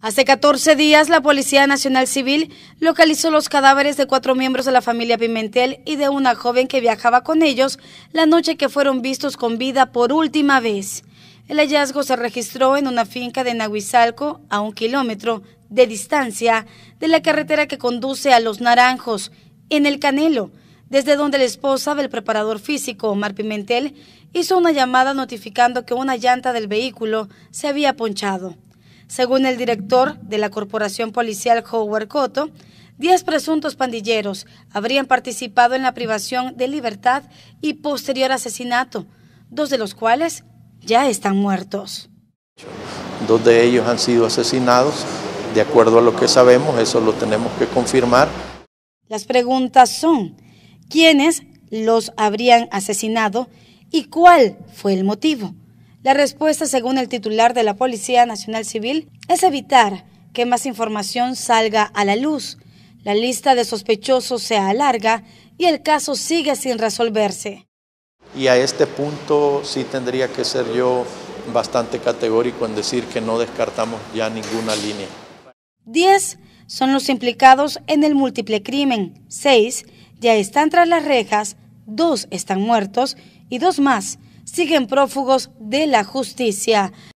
Hace 14 días, la Policía Nacional Civil localizó los cadáveres de cuatro miembros de la familia Pimentel y de una joven que viajaba con ellos la noche que fueron vistos con vida por última vez. El hallazgo se registró en una finca de Nahuizalco, a un kilómetro de distancia de la carretera que conduce a Los Naranjos, en El Canelo, desde donde la esposa del preparador físico, Omar Pimentel, hizo una llamada notificando que una llanta del vehículo se había ponchado. Según el director de la Corporación Policial Howard Cotto, 10 presuntos pandilleros habrían participado en la privación de libertad y posterior asesinato, dos de los cuales ya están muertos. Dos de ellos han sido asesinados, de acuerdo a lo que sabemos, eso lo tenemos que confirmar. Las preguntas son, ¿quiénes los habrían asesinado y cuál fue el motivo? La respuesta, según el titular de la Policía Nacional Civil, es evitar que más información salga a la luz. La lista de sospechosos se alarga y el caso sigue sin resolverse. Y a este punto sí tendría que ser yo bastante categórico en decir que no descartamos ya ninguna línea. Diez son los implicados en el múltiple crimen, seis ya están tras las rejas, dos están muertos y dos más siguen prófugos de la justicia.